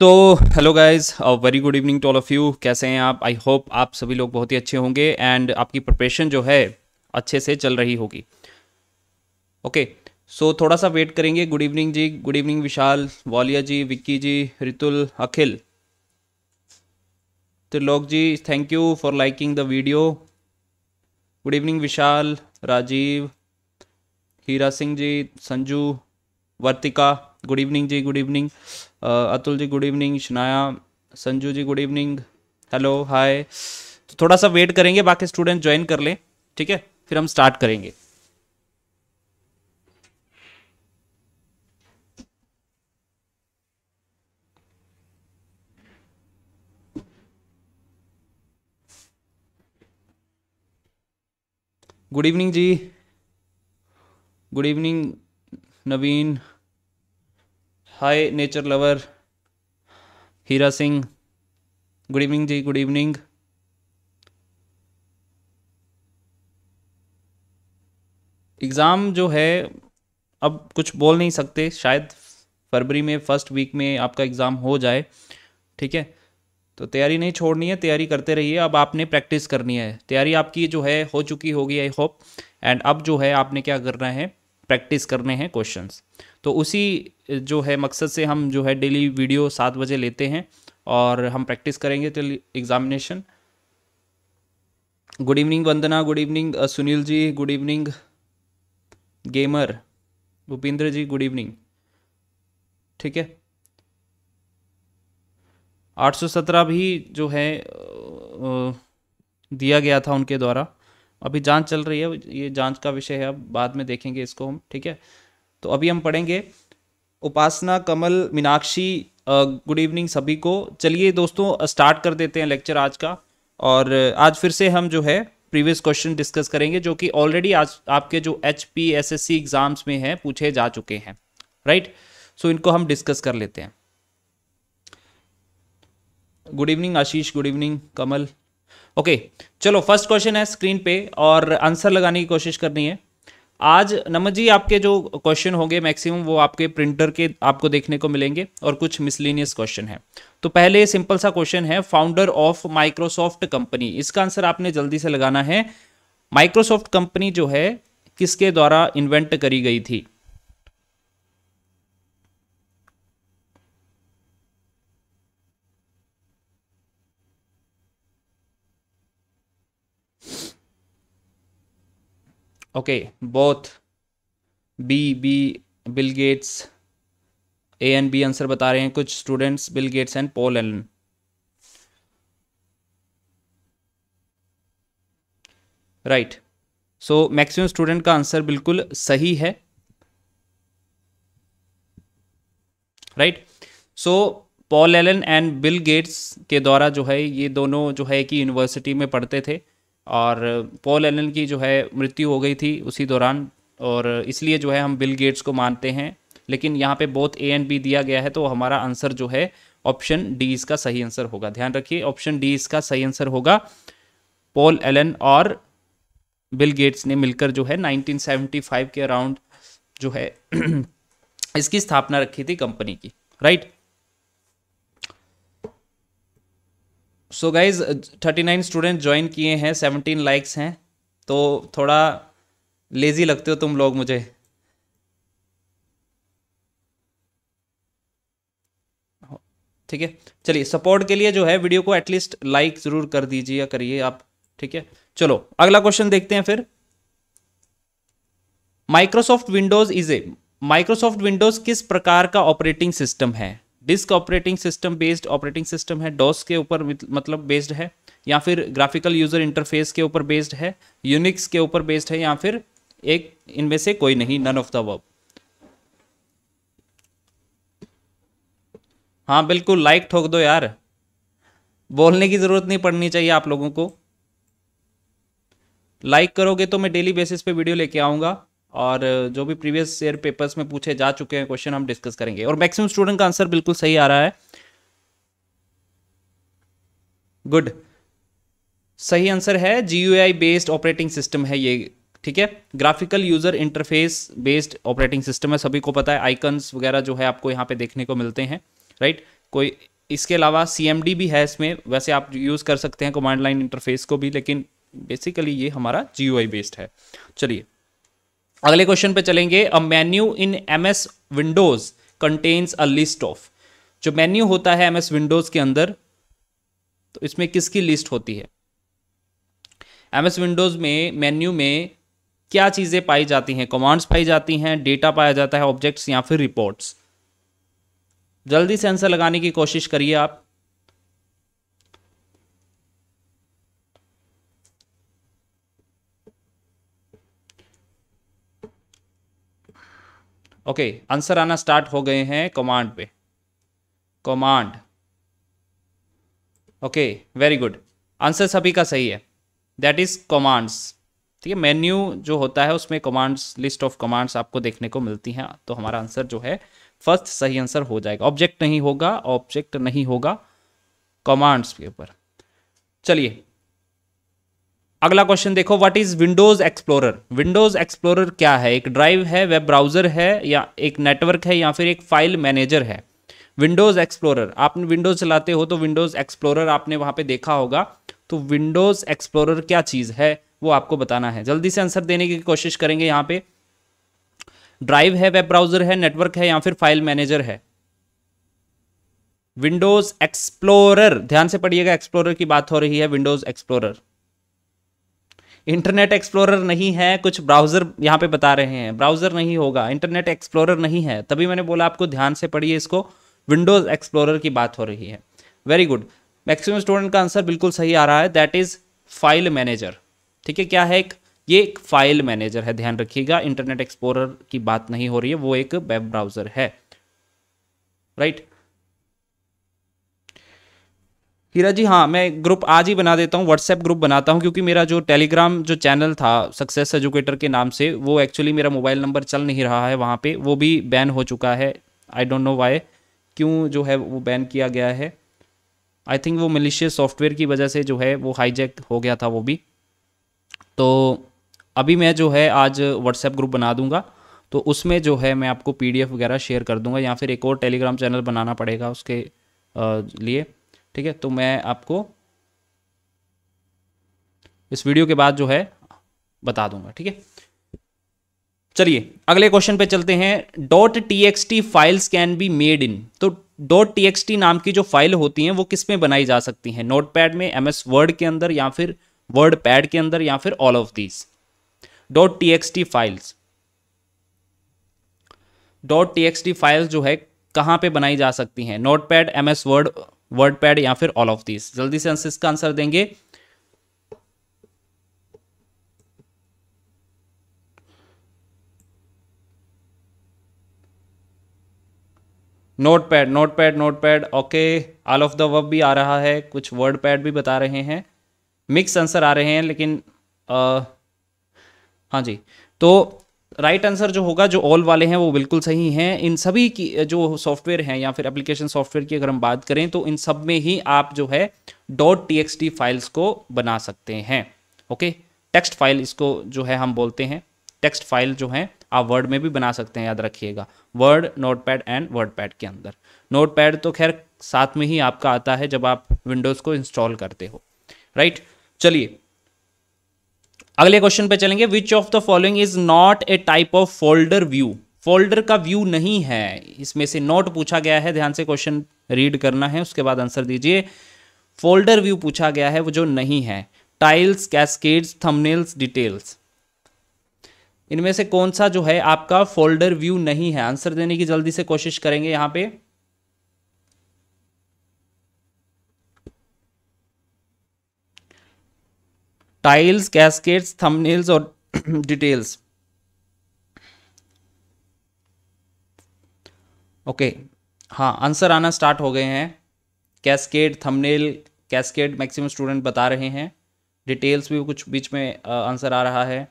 तो hello guys very good evening to all of you कैसे हैं आप आई होप आप सभी लोग बहुत ही अच्छे होंगे एंड आपकी प्रिपरेशन जो है अच्छे से चल रही होगी ओके okay, सो so थोड़ा सा वेट करेंगे good evening ji good evening Vishal Walia ji Vicky ji Ritul Akhil Trilok ji thank you for liking the video good evening Vishal Rajeev Heera Singh ji Sanju Vartika good evening ji good evening Atul ji good evening Shanaya Sanju ji good evening hello hi तो थोड़ा सा वेट करेंगे बाकी स्टूडेंट ज्वाइन कर लें ठीक है फिर हम स्टार्ट करेंगे good evening ji good evening Naveen hi nature lover Heera Singh good evening ji good evening exam जो है अब कुछ बोल नहीं सकते शायद फरवरी में फर्स्ट वीक में आपका एग्ज़ाम हो जाए ठीक है तो तैयारी नहीं छोड़नी है तैयारी करते रहिए अब आपने प्रैक्टिस करनी है तैयारी आपकी जो है हो चुकी होगी आई होप एंड अब जो है आपने क्या करना है प्रैक्टिस करने हैं क्वेश्चंस तो उसी जो है मकसद से हम जो है डेली वीडियो सात बजे लेते हैं और हम प्रैक्टिस करेंगे till examination good evening Vandana good evening Sunil ji good evening gamer Bhupinder ji good evening ठीक है 817 भी जो है दिया गया था उनके द्वारा अभी जांच चल रही है ये जांच का विषय है अब बाद में देखेंगे इसको हम ठीक है तो अभी हम पढ़ेंगे उपासना कमल मीनाक्षी गुड इवनिंग सभी को चलिए दोस्तों स्टार्ट कर देते हैं लेक्चर आज का और आज फिर से हम जो है प्रीवियस क्वेश्चन डिस्कस करेंगे जो कि ऑलरेडी आज आपके जो H P S S C exams में हैं पूछे जा चुके हैं राइट right? सो so, इनको हम डिस्कस कर लेते हैं good evening Ashish good evening Kamal okay okay, चलो फर्स्ट क्वेश्चन है स्क्रीन पे और आंसर लगाने की कोशिश करनी है आज नमन जी आपके जो क्वेश्चन होंगे मैक्सिमम वो आपके प्रिंटर के आपको देखने को मिलेंगे और कुछ मिसलिनियस क्वेश्चन है तो पहले सिंपल सा क्वेश्चन है फाउंडर ऑफ माइक्रोसॉफ्ट कंपनी इसका आंसर आपने जल्दी से लगाना है माइक्रोसॉफ्ट कंपनी जो है किसके द्वारा इन्वेंट करी गई थी okay both B B Bill Gates A and B answer बता रहे हैं कुछ students Bill Gates and Paul Allen right so maximum student का आंसर बिल्कुल सही है right so Paul Allen and Bill Gates के द्वारा जो है ये दोनों जो है कि यूनिवर्सिटी में पढ़ते थे और पॉल एलन की जो है मृत्यु हो गई थी उसी दौरान और इसलिए जो है हम बिल गेट्स को मानते हैं लेकिन यहाँ पे बोथ ए एंड बी दिया गया है तो हमारा आंसर जो है ऑप्शन डी इसका सही आंसर होगा ध्यान रखिए ऑप्शन डी इसका सही आंसर होगा पॉल एलन और बिल गेट्स ने मिलकर जो है 1975 के अराउंड जो है इसकी स्थापना रखी थी कंपनी की right so guys thirty nine student join किए हैं सेवनटीन लाइक्स हैं तो थोड़ा लेजी लगते हो तुम लोग मुझे ठीक है चलिए सपोर्ट के लिए जो है वीडियो को एटलीस्ट लाइक जरूर कर दीजिए करिए आप ठीक है चलो अगला क्वेश्चन देखते हैं फिर Microsoft Windows is a Microsoft Windows किस प्रकार का ऑपरेटिंग सिस्टम है disk operating system based operating system है डॉस के ऊपर मतलब बेस्ड है या फिर ग्राफिकल यूजर इंटरफेस के ऊपर बेस्ड है यूनिक्स के ऊपर बेस्ड है या फिर एक इनमें से कोई नहीं नन ऑफ द वर्ब हाँ बिल्कुल लाइक ठोक दो यार बोलने की ज़रूरत नहीं पड़नी चाहिए आप लोगों को लाइक करोगे तो मैं डेली बेसिस पे वीडियो लेके आऊंगा और जो भी प्रीवियस ईयर पेपर्स में पूछे जा चुके हैं क्वेश्चन हम डिस्कस करेंगे और मैक्सिमम स्टूडेंट का आंसर बिल्कुल सही आ रहा है गुड सही आंसर है G U I based operating system है ये ठीक है graphical user interface based operating system है सभी को पता है आइकन्स वगैरह जो है आपको यहाँ पे देखने को मिलते हैं राइट कोई इसके अलावा सी भी है इसमें वैसे आप यूज़ कर सकते हैं कमांड लाइन इंटरफेस को भी लेकिन बेसिकली ये हमारा जी बेस्ड है चलिए अगले क्वेश्चन पे चलेंगे a menu in M S Windows contains a list of जो मेन्यू होता है एम एस विंडोज के अंदर तो इसमें किसकी लिस्ट होती है एम एस विंडोज में मेन्यू में क्या चीज़ें पाई जाती हैं कमांड्स पाई जाती हैं डेटा पाया जाता है ऑब्जेक्ट्स या फिर रिपोर्ट्स जल्दी से आंसर लगाने की कोशिश करिए आप ओके आंसर आना स्टार्ट हो गए हैं कमांड पे command okay very good answer सभी का सही है दैट इज कमांड्स ठीक है मेन्यू जो होता है उसमें कमांड्स लिस्ट ऑफ कमांड्स आपको देखने को मिलती हैं तो हमारा आंसर जो है फर्स्ट सही आंसर हो जाएगा ऑब्जेक्ट नहीं होगा ऑब्जेक्ट नहीं होगा कमांड्स के ऊपर चलिए अगला क्वेश्चन देखो what is Windows Explorer Windows Explorer क्या है एक ड्राइव है वेब ब्राउजर है या एक नेटवर्क है या फिर एक फाइल मैनेजर है विंडोज एक्सप्लोरर आप विंडोज चलाते हो तो विंडोज एक्सप्लोरर आपने वहां पे देखा होगा तो विंडोज एक्सप्लोरर क्या चीज है वो आपको बताना है जल्दी से आंसर देने की कोशिश करेंगे यहाँ पे ड्राइव है वेब ब्राउजर है नेटवर्क है या फिर फाइल मैनेजर है विंडोज एक्सप्लोरर ध्यान से पढ़िएगा एक्सप्लोरर की बात हो रही है विंडोज एक्सप्लोरर इंटरनेट एक्सप्लोरर नहीं है कुछ ब्राउज़र यहाँ पे बता रहे हैं ब्राउज़र नहीं होगा इंटरनेट एक्सप्लोरर नहीं है तभी मैंने बोला आपको ध्यान से पढ़िए इसको विंडोज़ एक्सप्लोरर की बात हो रही है वेरी गुड मैक्सिमम स्टूडेंट का आंसर बिल्कुल सही आ रहा है दैट इज़ फाइल मैनेजर ठीक है क्या है एक ये एक फाइल मैनेजर है ध्यान रखिएगा इंटरनेट एक्सप्लोरर की बात नहीं हो रही है वो एक वेब ब्राउज़र है राइट right? हीरा जी हाँ मैं ग्रुप आज ही बना देता हूँ व्हाट्सएप ग्रुप बनाता हूँ क्योंकि मेरा जो टेलीग्राम जो चैनल था सक्सेस एजुकेटर के नाम से वो एक्चुअली मेरा मोबाइल नंबर चल नहीं रहा है वहाँ पे वो भी बैन हो चुका है आई डोंट नो वाई क्यों जो है वो बैन किया गया है आई थिंक वो मलिशियस सॉफ्टवेयर की वजह से जो है वो हाईजैक हो गया था वो भी तो अभी मैं जो है आज व्हाट्सएप ग्रुप बना दूंगा तो उसमें जो है मैं आपको पीडीएफ वगैरह शेयर कर दूंगा या फिर एक और टेलीग्राम चैनल बनाना पड़ेगा उसके लिए ठीक है तो मैं आपको इस वीडियो के बाद जो है बता दूंगा ठीक है चलिए अगले क्वेश्चन पे चलते हैं dot T files can be made in तो डॉट टी नाम की जो फाइल होती हैं वो किस में बनाई जा सकती हैं नोटपैड में एम एस वर्ड के अंदर या फिर वर्ड पैड के अंदर या फिर all of these dot T files dot T files जो है कहां पे बनाई जा सकती हैं Notepad M S Word WordPad या फिर ऑल ऑफ दिस जल्दी से इसका आंसर देंगे Notepad Notepad Notepad okay all of the verb भी आ रहा है कुछ वर्ड पैड भी बता रहे हैं मिक्स आंसर आ रहे हैं लेकिन आ, हाँ जी तो राइट right आंसर जो होगा जो ऑल वाले हैं वो बिल्कुल सही हैं इन सभी की जो सॉफ्टवेयर हैं या फिर एप्लीकेशन सॉफ्टवेयर की अगर हम बात करें तो इन सब में ही आप जो है डॉट टी फाइल्स को बना सकते हैं ओके टेक्स्ट फाइल इसको जो है हम बोलते हैं टेक्स्ट फाइल जो है आप वर्ड में भी बना सकते हैं याद रखिएगा Word Notepad and WordPad के अंदर नोट पैड तो खैर साथ में ही आपका आता है जब आप विंडोज़ को इंस्टॉल करते हो राइट चलिए अगले क्वेश्चन पे चलेंगे which of the following is not a type of folder view folder का व्यू नहीं है इसमें से नॉट पूछा गया है ध्यान से क्वेश्चन रीड करना है उसके बाद आंसर दीजिए फोल्डर व्यू पूछा गया है वो जो नहीं है टाइल्स कैसकेट्स थंबनेल्स डिटेल्स इनमें से कौन सा जो है आपका फोल्डर व्यू नहीं है आंसर देने की जल्दी से कोशिश करेंगे यहां पे टाइल्स कैस्केट्स थंबनेल्स और डिटेल्स ओके हाँ आंसर आना स्टार्ट हो गए हैं cascade thumbnail cascade maximum student बता रहे हैं डिटेल्स भी कुछ बीच में आंसर आ रहा है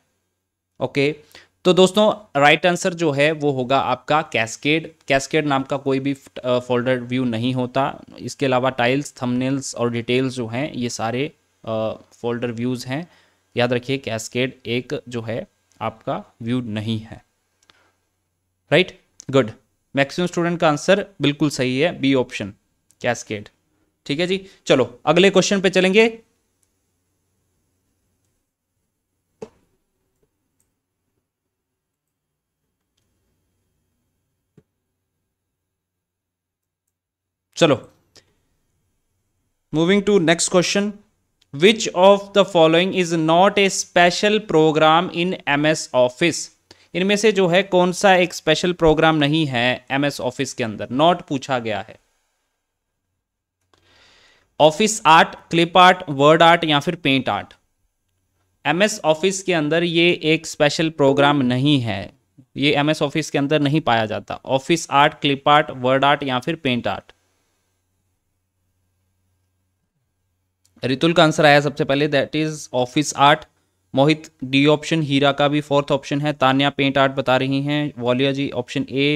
ओके okay. तो दोस्तों राइट right आंसर जो है वो होगा आपका कैस्केड कैस्केड नाम का कोई भी फोल्डर व्यू नहीं होता इसके अलावा टाइल्स थंबनेल्स और डिटेल्स जो हैं ये सारे फोल्डर व्यूज़ हैं याद रखिए कैस्केड एक जो है आपका व्यू नहीं है राइट गुड मैक्सिमम स्टूडेंट का आंसर बिल्कुल सही है बी ऑप्शन कैस्केड ठीक है जी चलो अगले क्वेश्चन पे चलेंगे चलो moving to next question which of the following is not a special program in M S Office इनमें से जो है कौन सा एक स्पेशल प्रोग्राम नहीं है एम एस ऑफिस के अंदर नॉट पूछा गया है Office art clip art word art या फिर paint art M S Office के अंदर ये एक स्पेशल प्रोग्राम नहीं है ये एम एस ऑफिस के अंदर नहीं पाया जाता Office art clip art word art या फिर पेंट आर्ट रितुल का आंसर आया सबसे पहले that is Office art Mohit D option Heera का भी फोर्थ ऑप्शन है तान्या पेंट आर्ट बता रही हैं Walia ji option A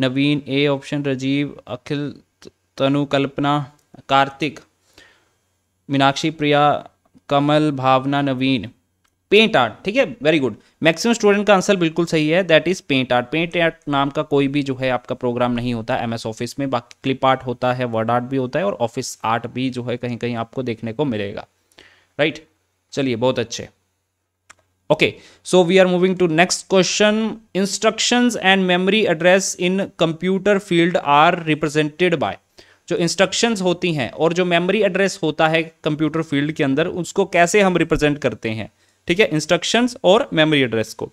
Naveen A option Rajeev Akhil Tanu Kalpana Kartik Meenakshi Priya Kamal Bhavna Naveen paint art ठीक है वेरी गुड मैक्सिमम स्टूडेंट का आंसर बिल्कुल सही है that is paint art paint art नाम का कोई भी जो है आपका प्रोग्राम नहीं होता एमएस ऑफिस में बाकी क्लिप आर्ट होता है वर्ड आर्ट भी होता है और ऑफिस आर्ट भी जो है कहीं कहीं आपको देखने को मिलेगा राइट right? चलिए बहुत अच्छे okay so we are moving to next question instruction and memory address in computer field are represented by जो इंस्ट्रक्शंस होती हैं और जो मेमोरी एड्रेस होता है कंप्यूटर फील्ड के अंदर उसको कैसे हम रिप्रेजेंट करते हैं ठीक है इंस्ट्रक्शंस और मेमोरी एड्रेस को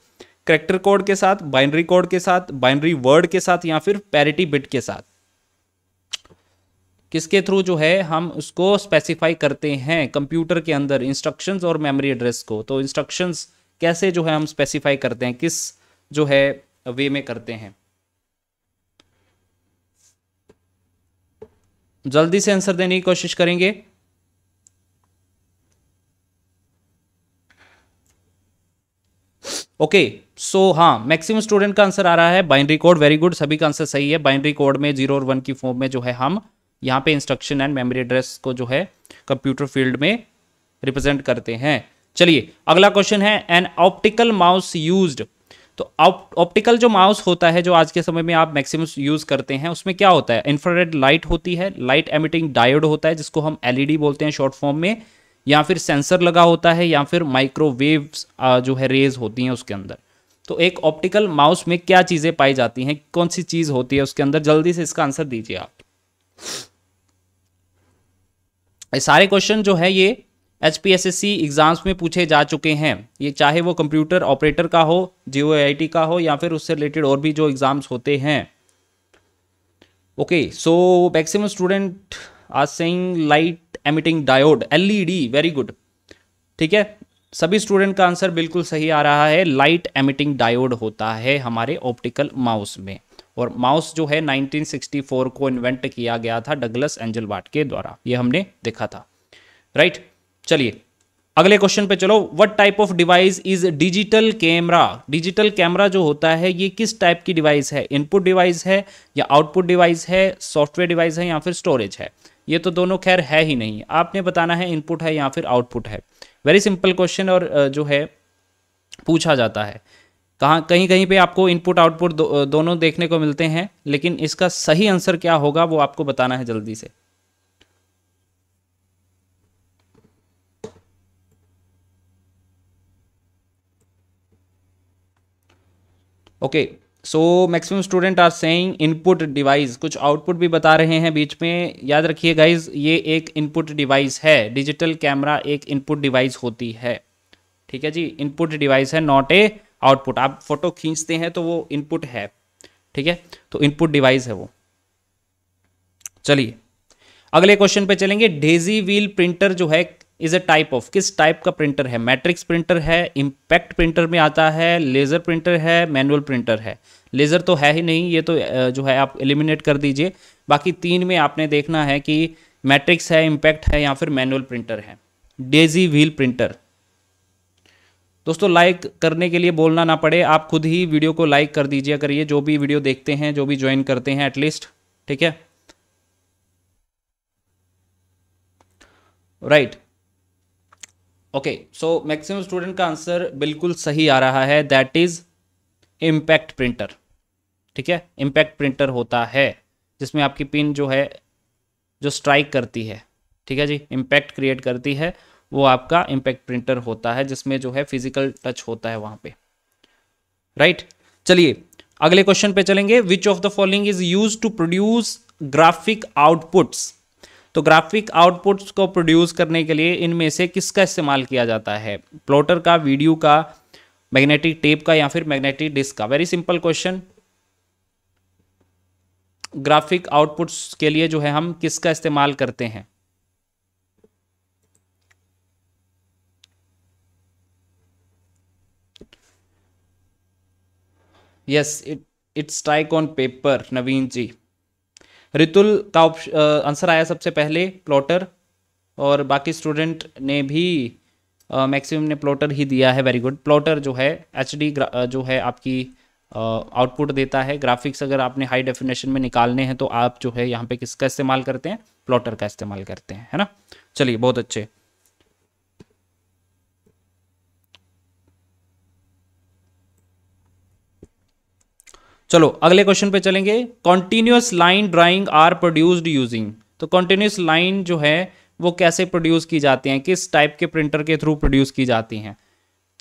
करेक्टर कोड के साथ बाइनरी कोड के साथ बाइनरी वर्ड के साथ या फिर पैरिटी बिट के साथ किसके थ्रू जो है हम उसको स्पेसिफाई करते हैं कंप्यूटर के अंदर इंस्ट्रक्शंस और मेमोरी एड्रेस को तो इंस्ट्रक्शंस कैसे जो है हम स्पेसिफाई करते हैं किस जो है वे में करते हैं जल्दी से आंसर देने की कोशिश करेंगे ओके सो हाँ मैक्सिमम स्टूडेंट का आंसर आ रहा है बाइनरी कोड वेरी गुड सभी का आंसर सही है बाइनरी कोड में जीरो और वन की फॉर्म में जो है हम यहाँ पे इंस्ट्रक्शन एंड मेमोरी एड्रेस को जो है कंप्यूटर फील्ड में रिप्रेजेंट करते हैं चलिए अगला क्वेश्चन है एन ऑप्टिकल माउस यूज्ड तो ऑप्टिकल जो माउस होता है जो आज के समय में आप मैक्सिमम यूज करते हैं उसमें क्या होता है इंफ्रारेड लाइट होती है लाइट एमिटिंग डायोड होता है जिसको हम एलईडी e बोलते हैं शॉर्ट फॉर्म में या फिर सेंसर लगा होता है या फिर माइक्रोवेव जो है रेज होती हैं उसके अंदर तो एक ऑप्टिकल माउस में क्या चीज़ें पाई जाती हैं कौन सी चीज़ होती है उसके अंदर जल्दी से इसका आंसर दीजिए आप ये सारे क्वेश्चन जो है ये एच एग्ज़ाम्स में पूछे जा चुके हैं ये चाहे वो कंप्यूटर ऑपरेटर का हो जियो आई का हो या फिर उससे रिलेटेड और भी जो एग्ज़ाम्स होते हैं okay so maximum student are saying light emitting diode LED very good ठीक है सभी स्टूडेंट का आंसर बिल्कुल सही आ रहा है लाइट एमिटिंग डायोड होता है हमारे ऑप्टिकल माउस में और माउस जो है 1964 को इन्वेंट किया गया था डगलस एंजल वाट के द्वारा ये हमने देखा था राइट चलिए अगले क्वेश्चन पे चलो what type of device is digital camera digital camera जो होता है ये किस टाइप की डिवाइस है इनपुट डिवाइस है या आउटपुट डिवाइस है सॉफ्टवेयर डिवाइस है या फिर स्टोरेज है ये तो दोनों खैर है ही नहीं आपने बताना है इनपुट है या फिर आउटपुट है वेरी सिंपल क्वेश्चन और जो है पूछा जाता है कहाँ कहीं कहीं पे आपको इनपुट आउटपुट दो, दोनों देखने को मिलते हैं लेकिन इसका सही आंसर क्या होगा वो आपको बताना है जल्दी से okay okay. So maximum student are saying input device कुछ आउटपुट भी बता रहे हैं बीच में याद रखिए गाइज ये एक इनपुट डिवाइस है डिजिटल कैमरा एक इनपुट डिवाइस होती है ठीक है जी इनपुट डिवाइस है नॉट ए आउटपुट आप फोटो खींचते हैं तो वो इनपुट है ठीक है तो इनपुट डिवाइस है वो चलिए अगले क्वेश्चन पे चलेंगे डेजी व्हील प्रिंटर जो है इज अ टाइप ऑफ किस टाइप का प्रिंटर है मैट्रिक्स प्रिंटर है इम्पैक्ट प्रिंटर में आता है लेज़र प्रिंटर है मैनुअल प्रिंटर है लेज़र तो है ही नहीं ये तो जो है आप एलिमिनेट कर दीजिए बाकी तीन में आपने देखना है कि मैट्रिक्स है इम्पैक्ट है या फिर मैनुअल प्रिंटर है डेजी व्हील प्रिंटर दोस्तों लाइक करने के लिए बोलना ना पड़े आप खुद ही वीडियो को लाइक कर दीजिए करिए जो भी वीडियो देखते हैं जो भी ज्वाइन करते हैं एटलीस्ट ठीक है right right. Okay so maximum student का आंसर बिल्कुल सही आ रहा है दैट इज इम्पैक्ट प्रिंटर ठीक है इम्पैक्ट प्रिंटर होता है जिसमें आपकी पिन जो है जो स्ट्राइक करती है ठीक है जी इम्पैक्ट क्रिएट करती है वो आपका इम्पैक्ट प्रिंटर होता है जिसमें जो है फिजिकल टच होता है वहां पे राइट right? चलिए अगले क्वेश्चन पे चलेंगे which of the following is use to produce graphic outputs तो ग्राफिक आउटपुट्स को प्रोड्यूस करने के लिए इनमें से किसका इस्तेमाल किया जाता है प्लॉटर का वीडियो का मैग्नेटिक टेप का या फिर मैग्नेटिक डिस्क का very simple question graphic outputs के लिए जो है हम किसका इस्तेमाल करते हैं yes it it's trike on paper Naveen ji Ritul का आंसर आया सबसे पहले प्लॉटर और बाकी स्टूडेंट ने भी मैक्सिमम ने प्लॉटर ही दिया है वेरी गुड प्लॉटर जो है एच जो है आपकी आउटपुट देता है ग्राफिक्स अगर आपने हाई डेफिनेशन में निकालने हैं तो आप जो है यहाँ पे किसका इस्तेमाल करते हैं प्लॉटर का इस्तेमाल करते हैं है ना चलिए बहुत अच्छे चलो अगले क्वेश्चन पे चलेंगे continuous line drawing are produced using तो कॉन्टिन्यूस लाइन जो है वो कैसे प्रोड्यूस की जाती हैं किस टाइप के प्रिंटर के थ्रू प्रोड्यूस की जाती हैं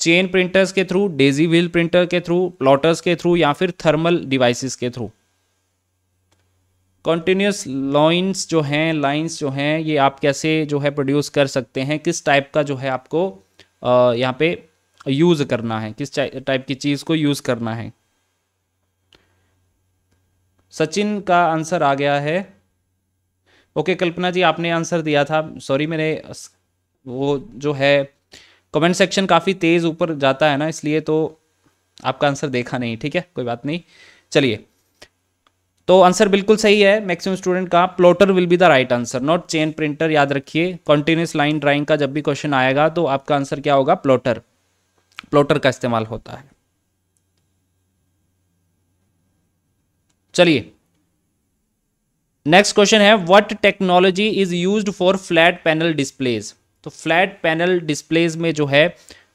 चेन प्रिंटर्स के थ्रू डेजी व्हील प्रिंटर के थ्रू प्लॉटर्स के थ्रू या फिर थर्मल डिवाइसेस के थ्रू कॉन्टिन्यूस लाइन्स जो हैं लाइन्स जो हैं ये आप कैसे जो है प्रोड्यूस कर सकते हैं किस टाइप का जो है आपको यहाँ पे यूज़ करना है किस टाइप की चीज़ को यूज़ करना है सचिन का आंसर आ गया है ओके कल्पना जी आपने आंसर दिया था सॉरी मेरे वो जो है कमेंट सेक्शन काफ़ी तेज़ ऊपर जाता है ना इसलिए तो आपका आंसर देखा नहीं ठीक है कोई बात नहीं चलिए तो आंसर बिल्कुल सही है मैक्सिमम स्टूडेंट का plotter will be the right answer not chain printer याद रखिए कॉन्टीन्यूस लाइन ड्राइंग का जब भी क्वेश्चन आएगा तो आपका आंसर क्या होगा प्लॉटर प्लॉटर का इस्तेमाल होता है चलिए नेक्स्ट क्वेश्चन है what technology is used for flat panel displays तो फ्लैट पैनल डिस्प्लेज में जो है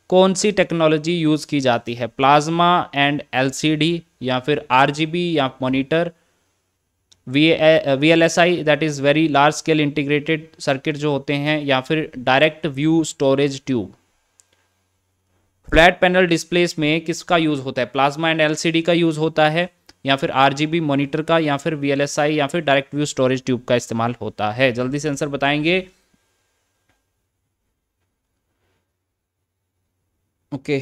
कौन सी टेक्नोलॉजी यूज़ की जाती है प्लाज्मा एंड एलसीडी या फिर आरजीबी या monitor V V L S I that is very large scale integrated circuit जो होते हैं या फिर direct view storage tube flat panel displays में किसका यूज़ होता है प्लाज्मा एंड एलसीडी का यूज़ होता है या फिर आर मॉनिटर का या फिर वी या फिर डायरेक्ट व्यू स्टोरेज ट्यूब का इस्तेमाल होता है जल्दी से आंसर बताएंगे okay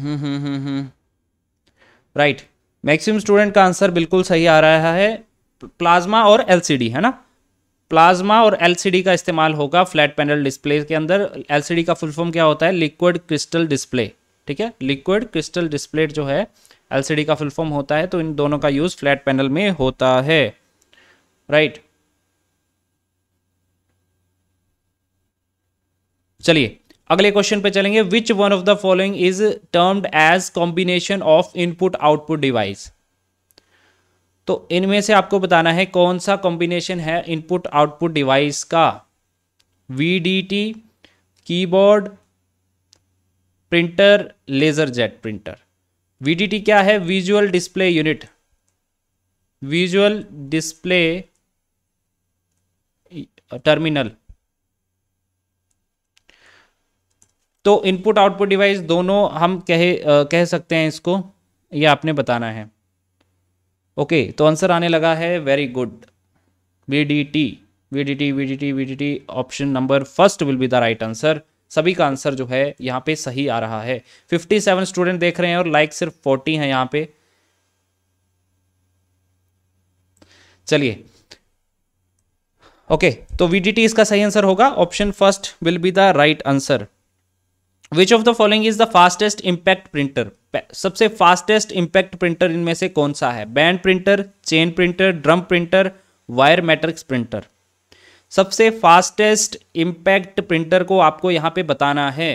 hmm, hmm, hmm, hmm right maximum student का आंसर बिल्कुल सही आ रहा है प्लाज्मा और एलसीडी है ना प्लाज्मा और एलसीडी का इस्तेमाल होगा फ्लैट पैनल डिस्प्ले के अंदर एलसीडी का फुल फॉर्म क्या होता है लिक्विड क्रिस्टल डिस्प्ले ठीक है लिक्विड क्रिस्टल डिस्प्लेट जो है एलसीडी का फुल फॉर्म होता है तो इन दोनों का यूज फ्लैट पैनल में होता है राइट चलिए अगले क्वेश्चन पे चलेंगे which one of the following is termed as combination of input output device तो इनमें से आपको बताना है कौन सा कॉम्बिनेशन है इनपुट आउटपुट डिवाइस का V D T keyboard printer laser jet printer VDT क्या है visual display unit visual display terminal तो इनपुट आउटपुट डिवाइस दोनों हम कहे आ, कह सकते हैं इसको ये आपने बताना है ओके तो आंसर आने लगा है very good V D T V D T V D T V D T option number first will be the right answer सभी का आंसर जो है यहाँ पे सही आ रहा है 57 स्टूडेंट देख रहे हैं और लाइक सिर्फ 40 है यहाँ पे चलिए ओके okay, तो वीडीटी इसका सही आंसर होगा option first will be the right answer which of the following is the fastest impact printer सबसे फास्टेस्ट इंपैक्ट प्रिंटर इनमें से कौन सा है band printer chain printer drum printer wire matrix printer सबसे फास्टेस्ट इम्पैक्ट प्रिंटर को आपको यहाँ पे बताना है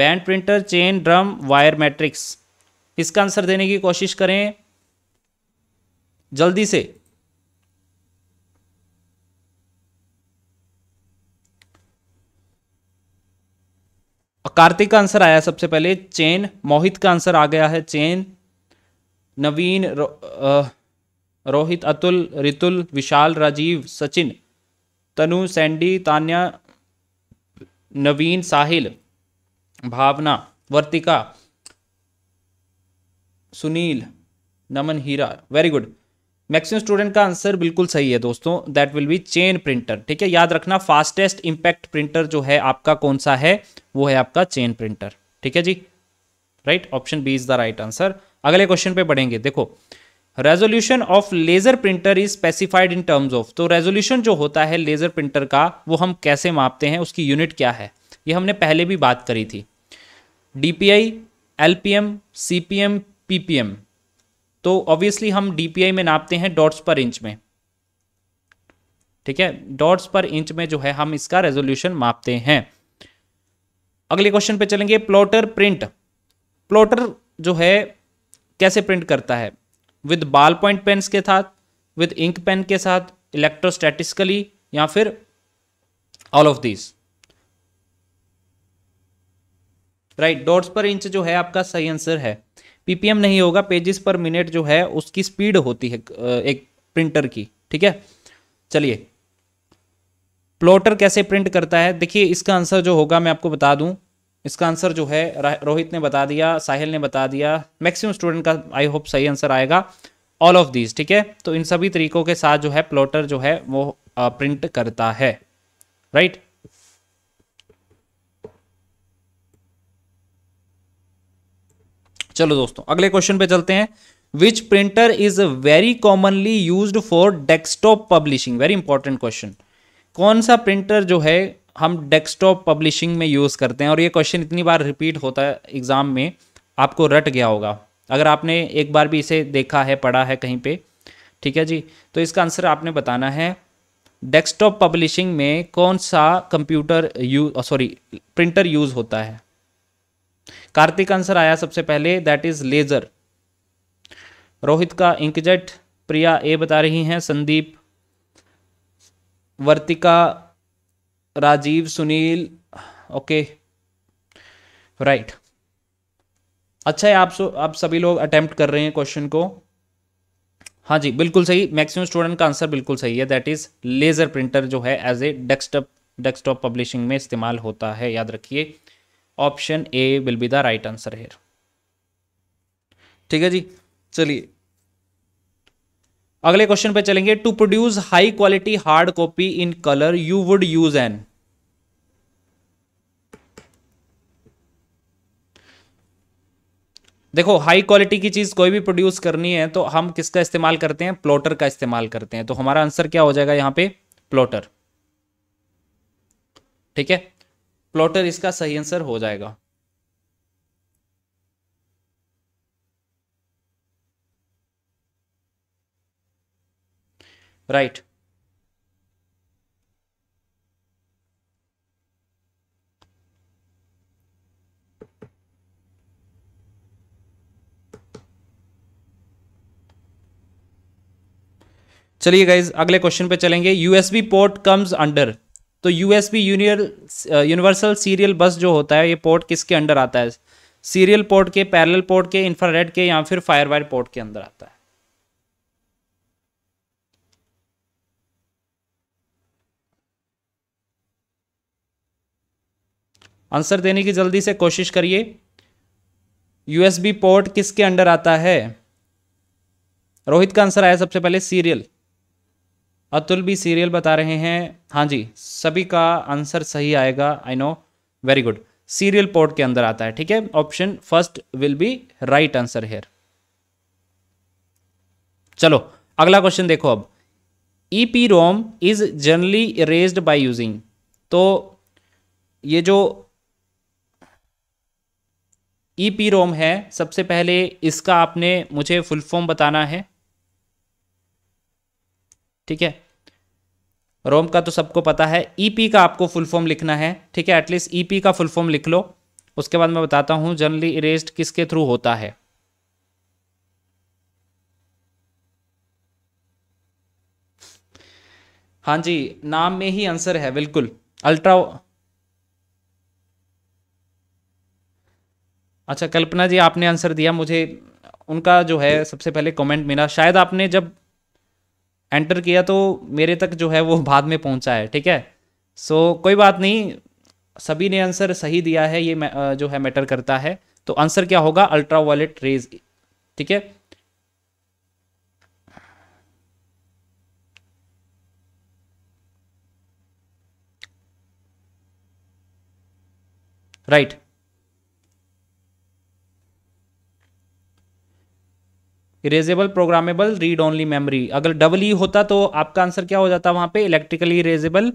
band printer chain drum wire matrix इसका आंसर देने की कोशिश करें जल्दी से कार्तिक का आंसर आया सबसे पहले चेन मोहित का आंसर आ गया है चेन नवीन रो, आ, Rohit Atul Ritul Vishal Rajiv Sachin Tanu Sandy Tanya Naveen Sahil Bhavna Vartika Sunil Naman Heera very good maximum student का आंसर बिल्कुल सही है दोस्तों that will be chain printer ठीक है याद रखना फास्टेस्ट इंपैक्ट प्रिंटर जो है आपका कौन सा है वो है आपका चेन प्रिंटर ठीक है जी right option B is the right answer अगले क्वेश्चन पे बढ़ेंगे देखो resolution of laser printer is specified in terms of तो रेजोल्यूशन जो होता है लेजर प्रिंटर का वो हम कैसे मापते हैं उसकी यूनिट क्या है ये हमने पहले भी बात करी थी D P I L P M C P M P P M तो ऑब्वियसली हम डी पी आई में नापते हैं डॉट्स पर इंच में ठीक है डॉट्स पर इंच में जो है हम इसका रेजोल्यूशन मापते हैं अगले क्वेश्चन पे चलेंगे प्लॉटर प्रिंट प्लॉटर जो है कैसे प्रिंट करता है विद बाल पॉइंट पेन्स के साथ विद इंक पेन के साथ इलेक्ट्रोस्टैटिस्कली या फिर all of this right dots per inch जो है आपका सही आंसर है पीपीएम नहीं होगा पेजेस पर मिनट जो है उसकी स्पीड होती है एक प्रिंटर की ठीक है चलिए प्लॉटर कैसे प्रिंट करता है देखिए इसका आंसर जो होगा मैं आपको बता दूं इसका आंसर जो है रोहित ने बता दिया साहिल ने बता दिया मैक्सिमम स्टूडेंट का आई होप सही आंसर आएगा ऑल ऑफ दीज ठीक है तो इन सभी तरीकों के साथ जो है प्लॉटर जो है वो प्रिंट करता है राइट right? चलो दोस्तों अगले क्वेश्चन पे चलते हैं which printer is very commonly use for desktop publishing very important question कौन सा प्रिंटर जो है हम डेस्कटॉप पब्लिशिंग में यूज़ करते हैं और ये क्वेश्चन इतनी बार रिपीट होता है एग्ज़ाम में आपको रट गया होगा अगर आपने एक बार भी इसे देखा है पढ़ा है कहीं पे ठीक है जी तो इसका आंसर आपने बताना है डेस्कटॉप पब्लिशिंग में कौन सा computer you sorry printer use होता है कार्तिक आंसर आया सबसे पहले दैट इज़ लेज़र रोहित का इंकजेट प्रिया ए बता रही हैं संदीप वर्तिका राजीव सुनील ओके राइट अच्छा है आप सो आप सभी लोग अटेम्प्ट कर रहे हैं क्वेश्चन को हाँ जी बिल्कुल सही मैक्सिमम स्टूडेंट का आंसर बिल्कुल सही है दैट इज लेजर प्रिंटर जो है as a desktop desktop publishing में इस्तेमाल होता है याद रखिए option A will be the right answer here ठीक है जी चलिए अगले क्वेश्चन पे चलेंगे to produce high quality hard copy in colour you would use an देखो हाई क्वालिटी की चीज कोई भी प्रोड्यूस करनी है तो हम किसका इस्तेमाल करते हैं प्लॉटर का इस्तेमाल करते हैं तो हमारा आंसर क्या हो जाएगा यहां पे प्लॉटर ठीक है प्लॉटर इसका सही आंसर हो जाएगा राइट चलिए गाइज अगले क्वेश्चन पे चलेंगे यूएसबी पोर्ट कम्स अंडर तो यूएसबी यूनियल यूनिवर्सल सीरियल बस जो होता है ये पोर्ट किसके अंडर आता है सीरियल पोर्ट के पैरेलल पोर्ट के इंफ्रारेड के या फिर फायरवायर पोर्ट के अंदर आता है आंसर देने की जल्दी से कोशिश करिए यूएसबी पोर्ट किसके अंडर आता है रोहित का आंसर आया सबसे पहले सीरियल अतुल भी सीरियल बता रहे हैं हाँ जी सभी का आंसर सही आएगा I know very good serial port के अंदर आता है ठीक है option first will be right answer here चलो अगला क्वेश्चन देखो अब E P ROM is generally raised by using तो ये जो ई पी रोम है सबसे पहले इसका आपने मुझे फुल फॉर्म बताना है ठीक है रोम का तो सबको पता है ई e पी का आपको फुल फॉर्म लिखना है ठीक है एटलीस्ट ई पी का फुल फॉर्म लिख लो उसके बाद मैं बताता हूं जनरली इरेस्ड किसके थ्रू होता है हाँ जी नाम में ही आंसर है बिल्कुल अल्ट्रा अच्छा कल्पना जी आपने आंसर दिया मुझे उनका जो है सबसे पहले कमेंट मिला शायद आपने जब एंटर किया तो मेरे तक जो है वो बाद में पहुंचा है ठीक है सो so, कोई बात नहीं सभी ने आंसर सही दिया है ये जो है मैटर करता है तो आंसर क्या होगा अल्ट्रा वॉलेट रेज ठीक है right erasable programmable read only memory अगर डबल ई e होता तो आपका आंसर क्या हो जाता वहाँ पे electrically erasable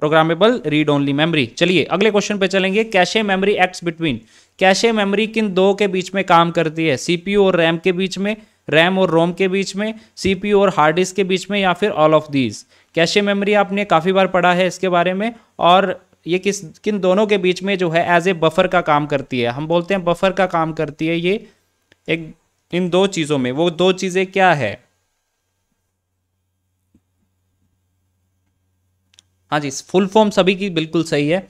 programmable read only memory चलिए अगले क्वेश्चन पे चलेंगे cache memory acts between cache memory किन दो के बीच में काम करती है सीपीयू और रैम के बीच में रैम और रोम के बीच में सीपीयू और हार्ड डिस्क के बीच में या फिर all of these cache memory आपने काफ़ी बार पढ़ा है इसके बारे में और ये किस किन दोनों के बीच में जो है एज ए बफर का काम करती है हम बोलते हैं बफर का काम करती है ये एक इन दो चीज़ों में वो दो चीज़ें क्या है हाँ जी फुल फॉर्म सभी की बिल्कुल सही है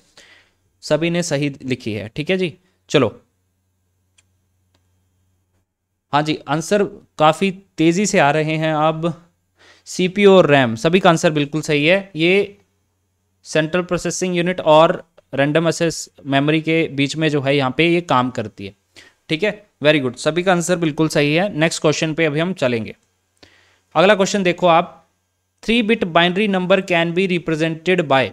सभी ने सही लिखी है ठीक है जी चलो हाँ जी आंसर काफ़ी तेज़ी से आ रहे हैं अब सी और रैम सभी का आंसर बिल्कुल सही है ये सेंट्रल प्रोसेसिंग यूनिट और रैंडम असेस मेमोरी के बीच में जो है यहाँ पे ये काम करती है ठीक है वेरी गुड सभी का आंसर बिल्कुल सही है नेक्स्ट क्वेश्चन पे अभी हम चलेंगे अगला क्वेश्चन देखो आप three bit binary number can be represented by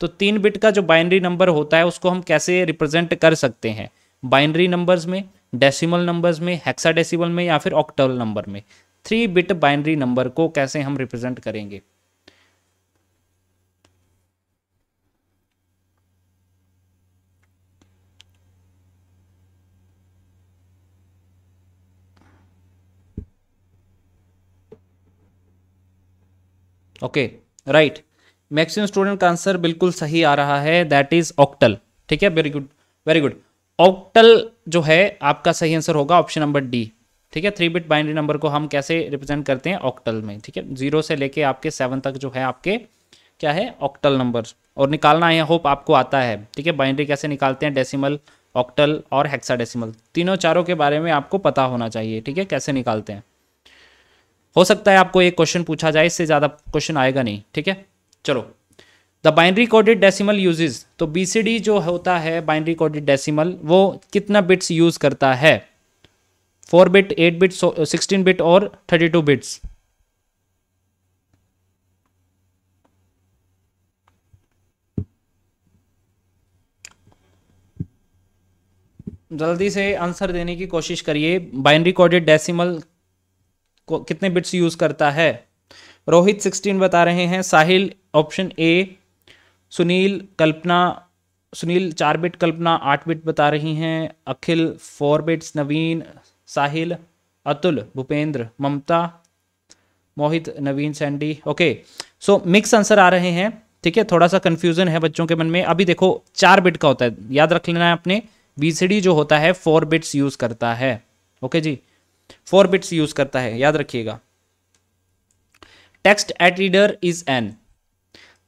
तो तीन बिट का जो बाइनरी नंबर होता है उसको हम कैसे रिप्रेजेंट कर सकते हैं बाइनरी नंबर्स में डेसिमल नंबर्स में हेक्सा में या फिर ऑक्टल नंबर में थ्री बिट बाइनरी नंबर को कैसे हम रिप्रेजेंट करेंगे ओके राइट मैक्सिमम स्टूडेंट का आंसर बिल्कुल सही आ रहा है दैट इज ऑक्टल ठीक है very good very good octal जो है आपका सही आंसर होगा ऑप्शन नंबर डी ठीक है थ्री बिट बाइनरी नंबर को हम कैसे रिप्रेजेंट करते हैं ऑक्टल में ठीक है जीरो से लेके आपके सेवन तक जो है आपके क्या है ऑक्टल नंबर और निकालना आई होप आपको आता है ठीक है बाइनरी कैसे निकालते हैं डेसिमल ऑक्टल और हेक्सा तीनों चारों के बारे में आपको पता होना चाहिए ठीक है कैसे निकालते हैं हो सकता है आपको एक क्वेश्चन पूछा जाए इससे ज़्यादा क्वेश्चन आएगा नहीं ठीक है चलो the binary coded decimal uses तो बीसीडी जो होता है बाइनरी कोडेड डेसिमल वो कितना बिट्स यूज़ करता है four bit eight bit sixteen bit और थर्टी टू बिट्स जल्दी से आंसर देने की कोशिश करिए बाइनरी कोडेड डेसिमल कितने बिट्स यूज करता है रोहित सिक्सटीन बता रहे हैं साहिल ऑप्शन ए सुनील कल्पना सुनील चार बिट कल्पना आठ बिट बता रही हैं Akhil four bits Naveen Sahil Atul Bhupendra Mamta Mohit Naveen Sandy okay so mix answer आ रहे हैं ठीक है थोड़ा सा कंफ्यूजन है बच्चों के मन में अभी देखो चार बिट का होता है याद रख लेना है आपने बीसीडी जो होता है फोर बिट्स यूज़ करता है ओके जी फोर बिट्स यूज करता है याद रखिएगा टेक्स्ट एडिटर इज एन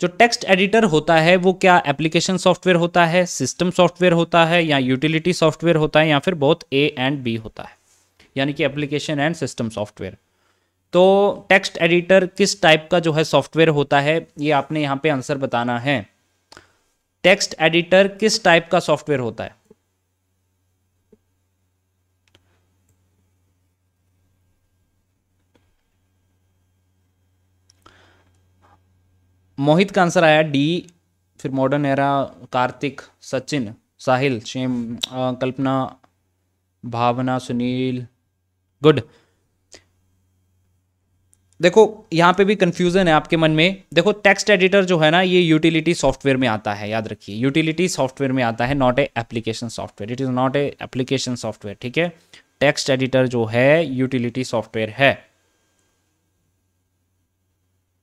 जो टेक्स्ट एडिटर होता है वो क्या एप्लीकेशन सॉफ्टवेयर होता है सिस्टम सॉफ्टवेयर होता है या यूटिलिटी सॉफ्टवेयर होता है या फिर बहुत ए एंड बी होता है यानी कि एप्लीकेशन एंड सिस्टम सॉफ्टवेयर तो टेक्स्ट एडिटर किस टाइप का जो है सॉफ्टवेयर होता है ये आपने यहाँ पे आंसर बताना है टेक्स्ट एडिटर किस टाइप का सॉफ्टवेयर होता है मोहित का आंसर आया डी फिर मॉडर्न एरा कार्तिक सचिन साहिल शेम कल्पना भावना सुनील गुड देखो यहाँ पे भी कंफ्यूजन है आपके मन में देखो टेक्स्ट एडिटर जो है ना ये यूटिलिटी सॉफ्टवेयर में आता है याद रखिए यूटिलिटी सॉफ्टवेयर में आता है not a application software it is not a application software ठीक है टेक्स्ट एडिटर जो है यूटिलिटी सॉफ्टवेयर है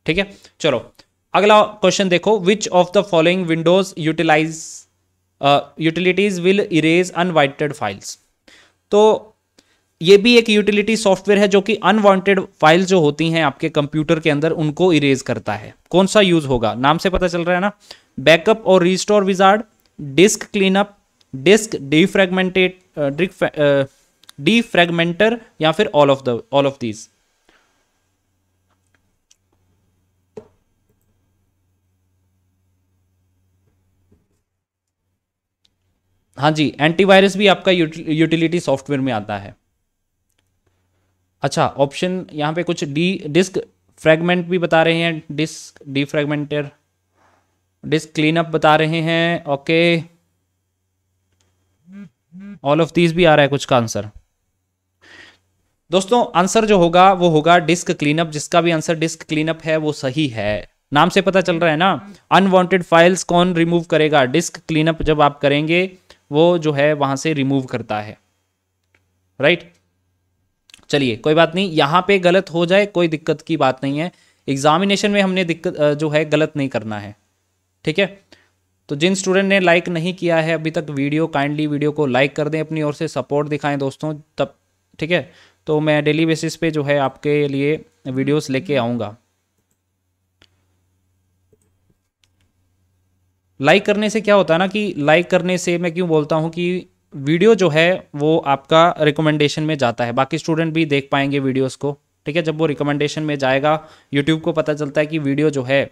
ठीक है चलो अगला क्वेश्चन देखो which of the following windows utilise utilities will erase unwanted files तो ये भी एक यूटिलिटी सॉफ्टवेयर है जो कि अनवांटेड फाइल जो होती हैं आपके कंप्यूटर के अंदर उनको इरेज करता है कौन सा यूज होगा नाम से पता चल रहा है ना बैकअप और restore wizard disk cleanup disk defragmented defragmenter या फिर all of the all of these हाँ जी एंटीवायरस भी आपका यूटिलिटी सॉफ्टवेयर में आता है अच्छा ऑप्शन यहाँ पे कुछ डी डिस्क फ्रेगमेंट भी बता रहे हैं disk defragmenter disk cleanup बता रहे हैं ओके ऑल ऑफ दीज भी आ रहा है कुछ का आंसर दोस्तों आंसर जो होगा वो होगा डिस्क क्लीनअप जिसका भी आंसर डिस्क क्लीनअप है वो सही है नाम से पता चल रहा है ना अनवांटेड फाइल्स कौन रिमूव करेगा डिस्क क्लीनअप जब आप करेंगे वो जो है वहां से रिमूव करता है राइट चलिए कोई बात नहीं यहां पे गलत हो जाए कोई दिक्कत की बात नहीं है एग्जामिनेशन में हमने दिक्कत जो है गलत नहीं करना है ठीक है तो जिन स्टूडेंट ने लाइक नहीं किया है अभी तक वीडियो काइंडली वीडियो को लाइक कर दें अपनी ओर से सपोर्ट दिखाएं दोस्तों तब ठीक है तो मैं डेली बेसिस पे जो है आपके लिए वीडियोस लेके आऊँगा लाइक करने से क्या होता है ना कि लाइक करने से मैं क्यों बोलता हूँ कि वीडियो जो है वो आपका रिकमेंडेशन में जाता है बाकी स्टूडेंट भी देख पाएंगे वीडियोस को ठीक है जब वो रिकमेंडेशन में जाएगा यूट्यूब को पता चलता है कि वीडियो जो है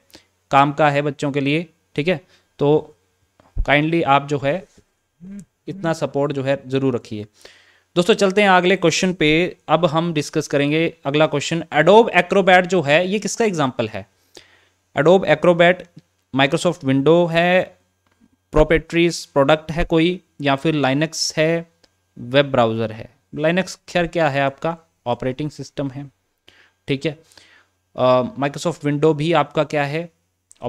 काम का है बच्चों के लिए ठीक है तो काइंडली आप जो है इतना सपोर्ट जो है ज़रूर रखिए दोस्तों चलते हैं अगले क्वेश्चन पे अब हम डिस्कस करेंगे अगला क्वेश्चन एडोब एक्रोबैट जो है ये किसका एग्जाम्पल है एडोब एक्रोबैट माइक्रोसॉफ्ट विंडो है प्रोपेट्रीज प्रोडक्ट है कोई या फिर लाइनक्स है वेब ब्राउज़र है लाइनक्स खैर क्या है आपका ऑपरेटिंग सिस्टम है ठीक है माइक्रोसॉफ्ट विंडो भी आपका क्या है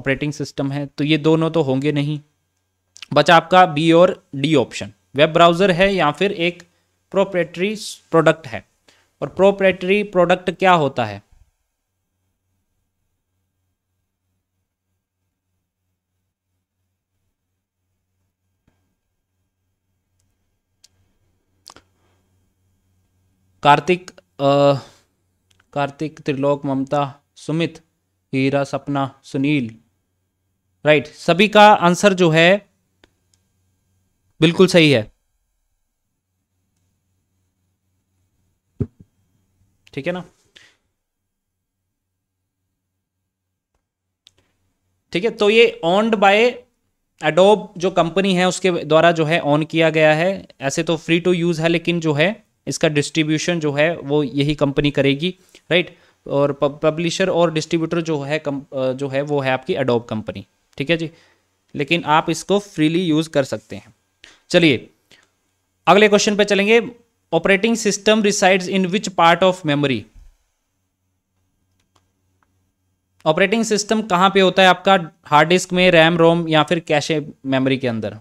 ऑपरेटिंग सिस्टम है तो ये दोनों तो होंगे नहीं बचा आपका बी और डी ऑप्शन वेब ब्राउज़र है या फिर एक प्रोप्रेटरी प्रोडक्ट है और प्रोप्रेटरी प्रोडक्ट क्या होता है कार्तिक कार्तिक त्रिलोक ममता सुमित हीरा सपना सुनील राइट सभी का आंसर जो है बिल्कुल सही है ठीक है ना ठीक है तो ये ऑन्ड बाय एडोब जो कंपनी है उसके द्वारा जो है ऑन किया गया है ऐसे तो फ्री टू यूज है लेकिन जो है इसका डिस्ट्रीब्यूशन जो है वो यही कंपनी करेगी राइट और पब्लिशर और डिस्ट्रीब्यूटर जो है कम, जो है वो है आपकी अडोब कंपनी ठीक है जी लेकिन आप इसको फ्रीली यूज़ कर सकते हैं चलिए अगले क्वेश्चन पे चलेंगे operating system resides in which part of memory operating system कहां पे होता है आपका हार्ड डिस्क में रैम रोम या फिर कैशे मेमोरी के अंदर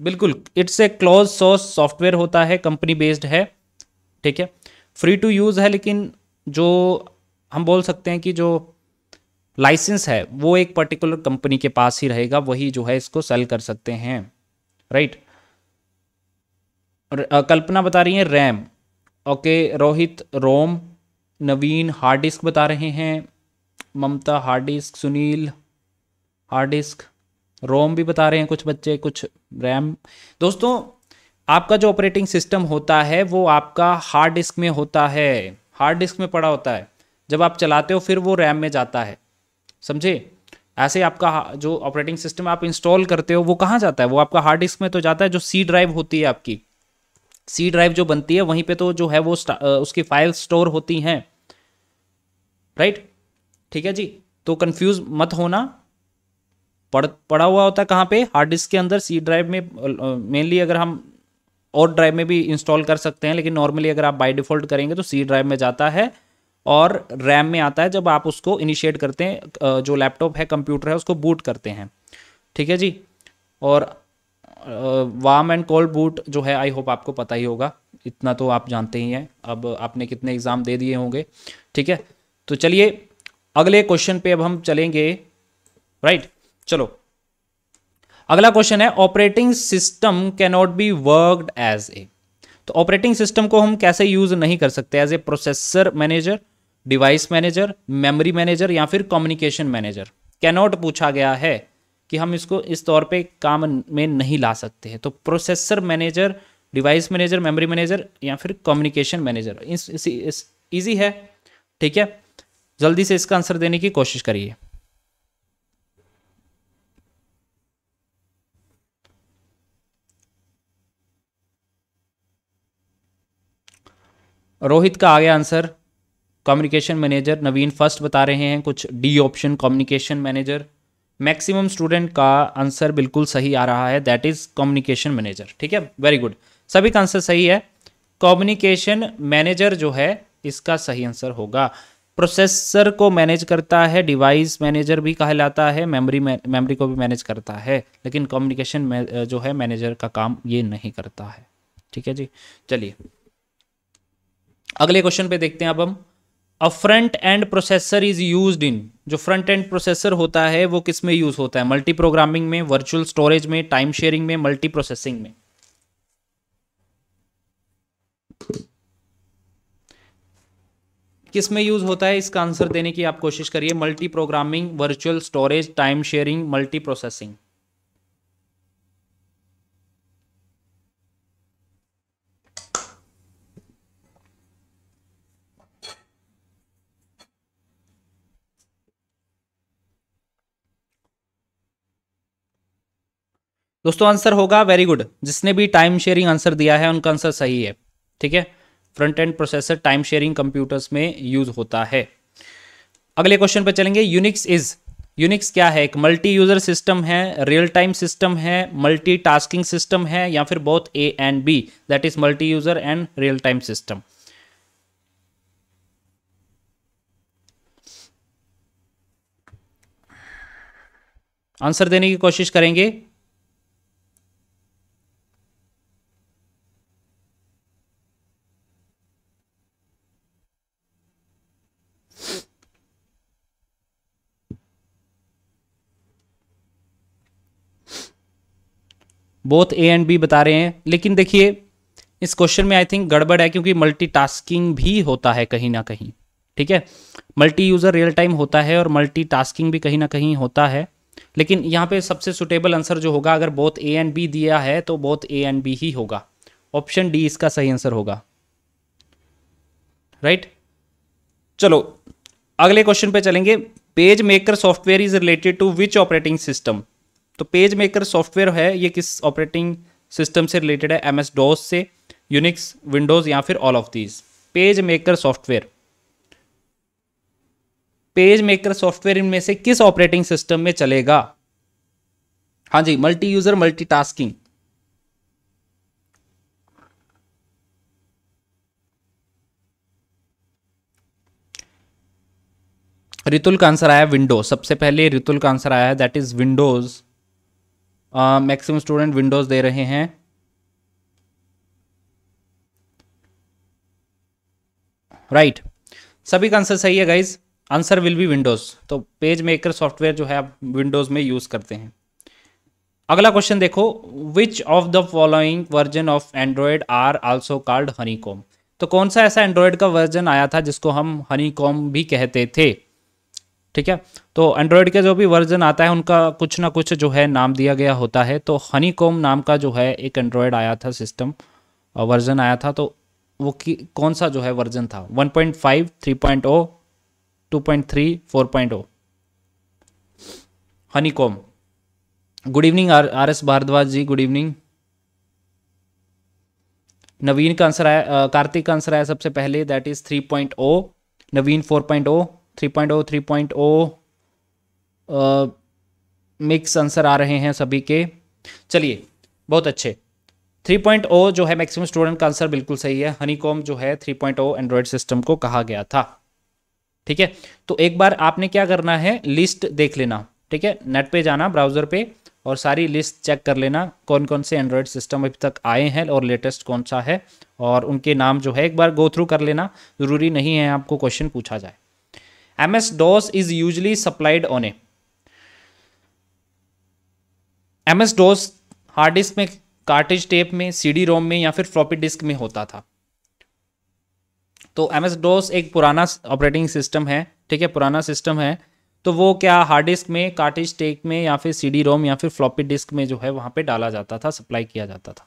बिल्कुल it's a close source software होता है कंपनी बेस्ड है ठीक है फ्री टू यूज़ है लेकिन जो हम बोल सकते हैं कि जो लाइसेंस है वो एक पर्टिकुलर कंपनी के पास ही रहेगा वही जो है इसको सेल कर सकते हैं राइट कल्पना बता रही है RAM okay Rohit ROM Naveen hard disk बता रहे हैं Mamta hard disk Sunil hard disk ROM भी बता रहे हैं कुछ बच्चे कुछ रैम दोस्तों आपका जो ऑपरेटिंग सिस्टम होता है वो आपका हार्ड डिस्क में होता है हार्ड डिस्क में पड़ा होता है जब आप चलाते हो फिर वो रैम में जाता है समझे ऐसे आपका जो ऑपरेटिंग सिस्टम आप इंस्टॉल करते हो वो कहाँ जाता है वो आपका हार्ड डिस्क में तो जाता है जो सी ड्राइव होती है आपकी सी ड्राइव जो बनती है वहीं पे तो जो है वो उसकी फाइल स्टोर होती हैं राइट ठीक है जी तो कंफ्यूज मत होना पढ़ पड़ा हुआ होता है कहाँ पे हार्ड डिस्क के अंदर सी ड्राइव में मेनली अगर हम और ड्राइव में भी इंस्टॉल कर सकते हैं लेकिन नॉर्मली अगर आप बाई डिफ़ॉल्ट करेंगे तो सी ड्राइव में जाता है और रैम में आता है जब आप उसको इनिशिएट करते हैं जो लैपटॉप है कंप्यूटर है उसको बूट करते हैं ठीक है जी और वार्म एंड कोल्ड बूट जो है आई होप आपको पता ही होगा इतना तो आप जानते ही हैं अब आपने कितने एग्ज़ाम दे दिए होंगे ठीक है तो चलिए अगले क्वेश्चन पे अब हम चलेंगे राइट right? चलो अगला क्वेश्चन है operating system cannot be worked as a तो ऑपरेटिंग सिस्टम को हम कैसे यूज नहीं कर सकते as a processor manager device manager memory manager या फिर कम्युनिकेशन मैनेजर कैनॉट पूछा गया है कि हम इसको इस तौर पे काम में नहीं ला सकते हैं तो processor manager device manager memory manager या फिर कम्युनिकेशन मैनेजर इस, इस, इजी है ठीक है जल्दी से इसका आंसर देने की कोशिश करिए रोहित का आ गया answer communication manager Naveen first बता रहे हैं कुछ D option communication manager maximum student का आंसर बिल्कुल सही आ रहा है दैट इज कम्युनिकेशन मैनेजर ठीक है वेरी गुड सभी का आंसर सही है कम्युनिकेशन मैनेजर जो है इसका सही आंसर होगा प्रोसेसर को मैनेज करता है डिवाइस मैनेजर भी कहलाता है मेमोरी मेमोरी को भी मैनेज करता है लेकिन कम्युनिकेशन जो है मैनेजर का काम ये नहीं करता है ठीक है जी चलिए अगले क्वेश्चन पे देखते हैं अब हम a front end processor is use in जो फ्रंट एंड प्रोसेसर होता है वो किस में यूज होता है मल्टी प्रोग्रामिंग में वर्चुअल स्टोरेज में टाइम शेयरिंग में मल्टी प्रोसेसिंग में किस में यूज होता है इसका आंसर देने की आप कोशिश करिए multi programming virtual storage time sharing multi processing दोस्तों आंसर होगा वेरी गुड जिसने भी टाइम शेयरिंग आंसर दिया है उनका आंसर सही है ठीक है front end processor time sharing computers में यूज होता है अगले क्वेश्चन पर चलेंगे यूनिक्स इज यूनिक्स क्या है एक मल्टी यूजर सिस्टम है रियल टाइम सिस्टम है मल्टी टास्किंग सिस्टम है या फिर both A and B that is multi user and real time system answer देने की कोशिश करेंगे बोथ ए एंड बी बता रहे हैं लेकिन देखिए इस क्वेश्चन में आई थिंक गड़बड़ है क्योंकि मल्टीटास्किंग भी होता है कहीं ना कहीं ठीक है मल्टी यूज़र रियल टाइम होता है और मल्टीटास्किंग भी कहीं ना कहीं होता है लेकिन यहाँ पे सबसे सुटेबल आंसर जो होगा अगर बोथ ए एंड बी दिया है तो बोथ ए एंड बी ही होगा ऑप्शन डी इसका सही आंसर होगा राइट right? चलो अगले क्वेश्चन पे चलेंगे page maker software is related to which operating system तो पेज मेकर सॉफ्टवेयर है ये किस ऑपरेटिंग सिस्टम से रिलेटेड है एम एस डोज से यूनिक्स विंडोज़ या फिर all of these page maker software page maker software इनमें से किस ऑपरेटिंग सिस्टम में चलेगा हाँ जी मल्टी यूजर मल्टीटास्किंग रितुल का आंसर आया विंडोज सबसे पहले रितुल का आंसर आया that is Windows maximum student Windows दे रहे हैं राइट right. सभी का आंसर सही है guys answer will be Windows तो पेज मेकर सॉफ्टवेयर जो है आप विंडोज़ में यूज़ करते हैं अगला क्वेश्चन देखो which of the following version of Android are also called honey तो कौन सा ऐसा एंड्रॉयड का वर्जन आया था जिसको हम हनी भी कहते थे ठीक है तो एंड्रॉयड का जो भी वर्जन आता है उनका कुछ ना कुछ जो है नाम दिया गया होता है तो हनी नाम का जो है एक एंड्रॉयड आया था सिस्टम वर्जन आया था तो वो की कौन सा जो है वर्जन था 1.5, 3.0, 2.3, 4.0 honey good evening R R S Bhardwaj ji good evening Naveen का आंसर आया कार्तिक का आंसर आया सबसे पहले that is 3.0 Naveen 4.0 three point O three point O mix uh, answer आ रहे हैं सभी के चलिए बहुत अच्छे 3.0 जो है मैक्सिमम स्टूडेंट का आंसर बिल्कुल सही है हनीकॉम जो है 3.0 एंड्रॉयड सिस्टम को कहा गया था ठीक है तो एक बार आपने क्या करना है लिस्ट देख लेना ठीक है नेट पे जाना ब्राउजर पे और सारी लिस्ट चेक कर लेना कौन कौन से एंड्रॉयड सिस्टम अभी तक आए हैं और लेटेस्ट कौन सा है और उनके नाम जो है एक बार गो थ्रू कर लेना ज़रूरी नहीं है आपको क्वेश्चन पूछा जाए MS DOS is usually supplied on a MS DOS hard disk में कार्टेज टेप में सीडी रोम में या फिर फ्लॉपी डिस्क में होता था तो एम एस डोस एक पुराना ऑपरेटिंग सिस्टम है ठीक है पुराना सिस्टम है तो वो क्या हार्ड डिस्क में कार्टेज टेप में या फिर सीडी रोम या फिर फ्लॉपी डिस्क में जो है वहां पे डाला जाता था सप्लाई किया जाता था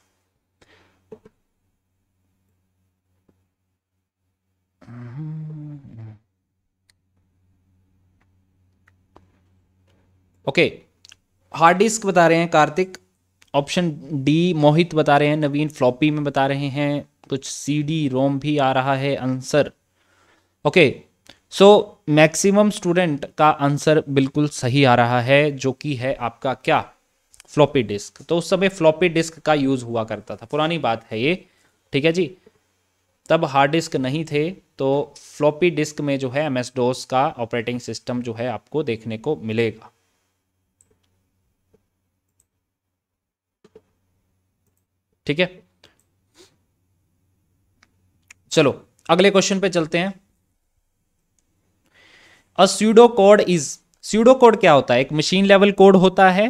mm -hmm. Okay hard disk बता रहे हैं कार्तिक ऑप्शन डी मोहित बता रहे हैं नवीन फ्लॉपी में बता रहे हैं कुछ सीडी रोम भी आ रहा है answer okay so maximum student का आंसर बिल्कुल सही आ रहा है जो कि है आपका क्या फ्लॉपी डिस्क तो उस समय फ्लॉपी डिस्क का यूज़ हुआ करता था पुरानी बात है ये ठीक है जी तब हार्ड डिस्क नहीं थे तो फ्लॉपी डिस्क में जो है एम एस डोस का ऑपरेटिंग सिस्टम जो है आपको देखने को मिलेगा ठीक है चलो अगले क्वेश्चन पे चलते हैं a pseudo code is pseudo code क्या होता है एक मशीन लेवल कोड होता है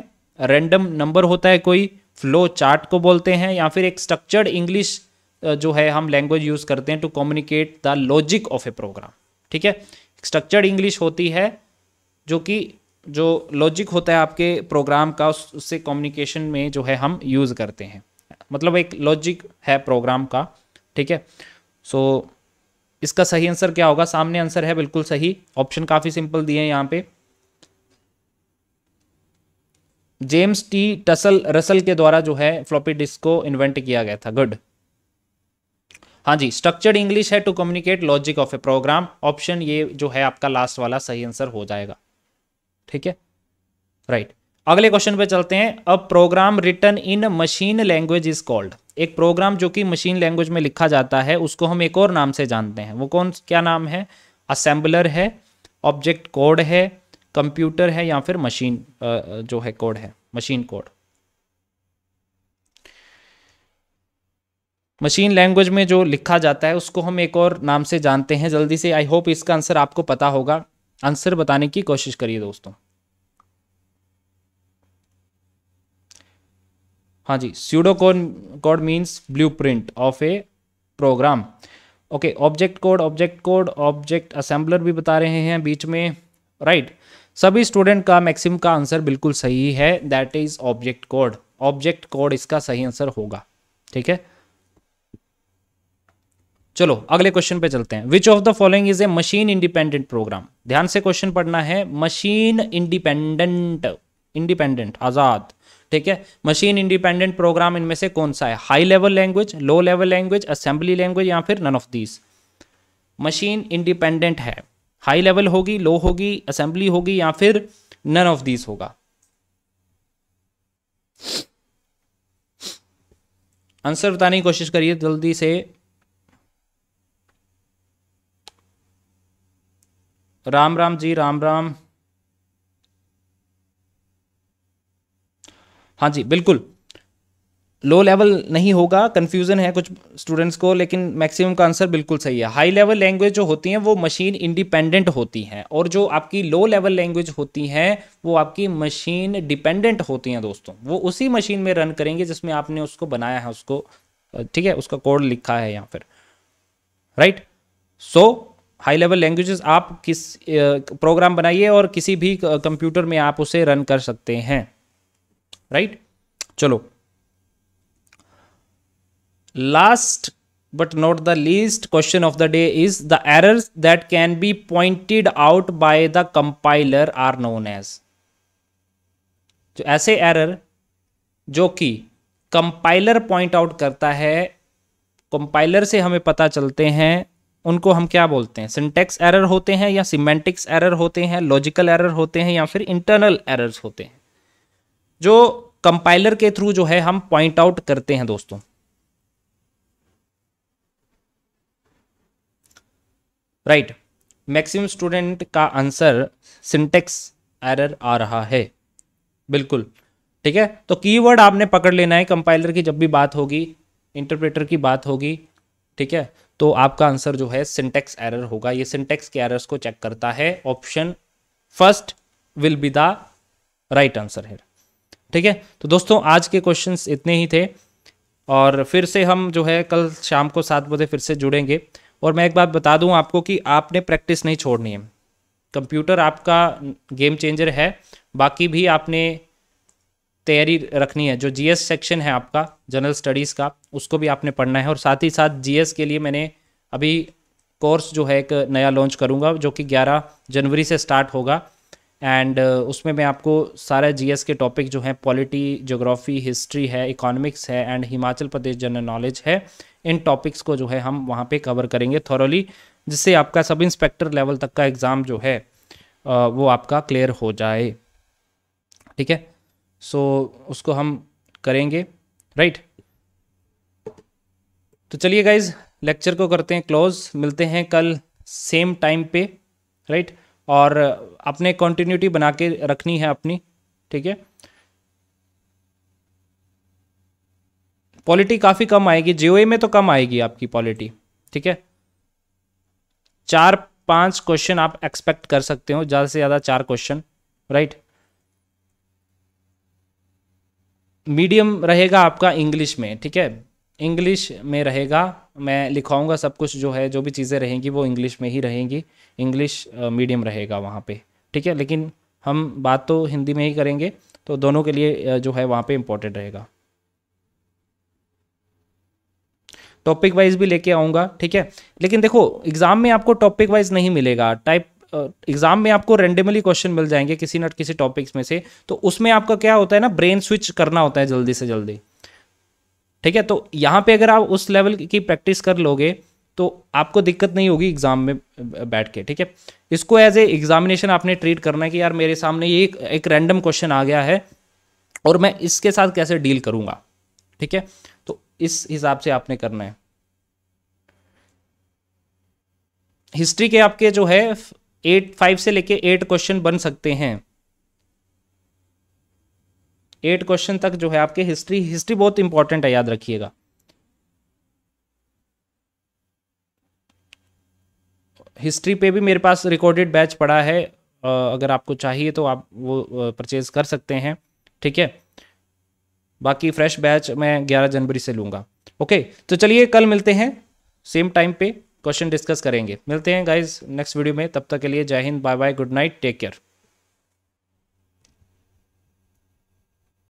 रैंडम नंबर होता है कोई फ्लो चार्ट को बोलते हैं या फिर एक स्ट्रक्चर्ड इंग्लिश जो है हम लैंग्वेज यूज करते हैं to communicate the logic of a program ठीक है स्ट्रक्चर्ड इंग्लिश होती है जो कि जो लॉजिक होता है आपके प्रोग्राम का उससे कम्युनिकेशन में जो है हम यूज़ करते हैं मतलब एक लॉजिक है प्रोग्राम का ठीक है सो इसका सही आंसर क्या होगा सामने आंसर है बिल्कुल सही ऑप्शन काफ़ी सिंपल दिए हैं यहाँ पे जेम्स टी टसल रसल के द्वारा जो है फ्लॉपी डिस्क को इन्वेंट किया गया था गुड हाँ जी स्ट्रक्चर्ड इंग्लिश है to communicate logic of a program option ये जो है आपका लास्ट वाला सही आंसर हो जाएगा ठीक है राइट right. अगले क्वेश्चन पे चलते हैं अब program written in machine language is called एक प्रोग्राम जो कि मशीन लैंग्वेज में लिखा जाता है उसको हम एक और नाम से जानते हैं वो कौन क्या नाम है असेंबलर है ऑब्जेक्ट कोड है कंप्यूटर है या फिर मशीन जो है कोड है मशीन कोड मशीन लैंग्वेज में जो लिखा जाता है उसको हम एक और नाम से जानते हैं जल्दी से आई होप इसका आंसर आपको पता होगा आंसर बताने की कोशिश करिए दोस्तों हाँ जी pseudo code means blueprint of a program okay object code object code object assembler भी बता रहे हैं बीच में राइट right. सभी स्टूडेंट का मैक्सिम का आंसर बिल्कुल सही है that is object code object code इसका सही आंसर होगा ठीक है चलो अगले क्वेश्चन पे चलते हैं which of the following is a machine independent program ध्यान से क्वेश्चन पढ़ना है मशीन इंडिपेंडेंट इंडिपेंडेंट आजाद ठीक है मशीन इंडिपेंडेंट प्रोग्राम इनमें से कौन सा है high level language low level language assembly language या फिर none of these machine independent है हाई लेवल होगी लो होगी असेंबली होगी या फिर नन ऑफ दीज होगा आंसर बताने की कोशिश करिए जल्दी से राम राम जी राम राम हाँ जी बिल्कुल लो लेवल नहीं होगा कन्फ्यूज़न है कुछ स्टूडेंट्स को लेकिन मैक्सिमम का आंसर बिल्कुल सही है हाई लेवल लैंग्वेज जो होती हैं वो मशीन इंडिपेंडेंट होती हैं और जो आपकी लो लेवल लैंग्वेज होती हैं वो आपकी मशीन डिपेंडेंट होती हैं दोस्तों वो उसी मशीन में रन करेंगे जिसमें आपने उसको बनाया है उसको ठीक है उसका कोड लिखा है या फिर right so high level languages आप किस प्रोग्राम बनाइए और किसी भी कंप्यूटर में आप उसे रन कर सकते हैं राइट चलो last but not the least question of the day is the errors that can be pointed out by the compiler are known as जो ऐसे एरर जो कि कंपाइलर पॉइंट आउट करता है कंपाइलर से हमें पता चलते हैं उनको हम क्या बोलते हैं सिंटेक्स एरर होते हैं या सिमेंटिक्स एरर होते हैं लॉजिकल एरर होते हैं या फिर इंटरनल एरर्स होते हैं जो कंपाइलर के थ्रू जो है हम पॉइंट आउट करते हैं दोस्तों राइट मैक्सिमम स्टूडेंट का आंसर सिंटेक्स एरर आ रहा है बिल्कुल ठीक है तो कीवर्ड आपने पकड़ लेना है कंपाइलर की जब भी बात होगी इंटरप्रेटर की बात होगी ठीक है तो आपका आंसर जो है सिंटेक्स एरर होगा ये सिंटेक्स के एरर्स को चेक करता है option first will be the right answer है ठीक है तो दोस्तों आज के क्वेश्चंस इतने ही थे और फिर से हम जो है कल शाम को सात बजे फिर से जुड़ेंगे और मैं एक बात बता दूं आपको कि आपने प्रैक्टिस नहीं छोड़नी है कंप्यूटर आपका गेम चेंजर है बाकी भी आपने तैयारी रखनी है जो जीएस सेक्शन है आपका जनरल स्टडीज़ का उसको भी आपने पढ़ना है और साथ ही साथ जीएस के लिए मैंने अभी कोर्स जो है एक नया लॉन्च करूंगा जो कि ग्यारह जनवरी से स्टार्ट होगा एंड uh, उसमें मैं आपको सारे जीएस के टॉपिक जो हैं पॉलिटी जोग्राफ़ी हिस्ट्री है इकोनॉमिक्स है and Himachal Pradesh general knowledge है इन टॉपिक्स को जो है हम वहाँ पे कवर करेंगे थॉरली जिससे आपका सब इंस्पेक्टर लेवल तक का एग्ज़ाम जो है uh, वो आपका क्लियर हो जाए ठीक है सो so, उसको हम करेंगे राइट तो चलिए गाइज लेक्चर को करते हैं क्लोज मिलते हैं कल सेम टाइम पे राइट और अपने कंटिन्यूटी बना के रखनी है अपनी ठीक है पॉलिटी काफ़ी कम आएगी जीओए में तो कम आएगी आपकी पॉलिटी ठीक है चार पांच क्वेश्चन आप एक्सपेक्ट कर सकते हो ज़्यादा से ज़्यादा चार क्वेश्चन राइट मीडियम रहेगा आपका इंग्लिश में ठीक है इंग्लिश में रहेगा मैं लिखाऊंगा सब कुछ जो है जो भी चीज़ें रहेंगी वो इंग्लिश में ही रहेंगी इंग्लिश मीडियम रहेगा वहाँ पे ठीक है लेकिन हम बात तो हिंदी में ही करेंगे तो दोनों के लिए जो है वहाँ पे इम्पोर्टेंट रहेगा टॉपिक वाइज भी लेके आऊँगा ठीक है लेकिन देखो एग्ज़ाम में आपको टॉपिक वाइज नहीं मिलेगा टाइप एग्जाम में आपको रेंडमली क्वेश्चन मिल जाएंगे किसी ना किसी टॉपिक्स में से तो उसमें आपका क्या होता है ना ब्रेन स्विच करना होता है जल्दी से जल्दी ठीक है तो यहाँ पे अगर आप उस लेवल की प्रैक्टिस कर लोगे तो आपको दिक्कत नहीं होगी एग्ज़ाम में बैठ के ठीक है इसको एज ए एग्जामिनेशन आपने ट्रीट करना है कि यार मेरे सामने ये एक, एक रैंडम क्वेश्चन आ गया है और मैं इसके साथ कैसे डील करूंगा ठीक है तो इस हिसाब से आपने करना है हिस्ट्री के आपके जो है एट फाइव से लेके एट क्वेश्चन बन सकते हैं एट क्वेश्चन तक जो है आपके हिस्ट्री हिस्ट्री बहुत इंपॉर्टेंट है याद रखिएगा हिस्ट्री पे भी मेरे पास रिकॉर्डेड बैच पड़ा है अगर आपको चाहिए तो आप वो परचेज़ कर सकते हैं ठीक है बाकी फ्रेश बैच मैं 11 जनवरी से लूँगा ओके तो चलिए कल मिलते हैं सेम टाइम पे क्वेश्चन डिस्कस करेंगे मिलते हैं गाइज नेक्स्ट वीडियो में तब तक के लिए जय हिंद bye bye good night take care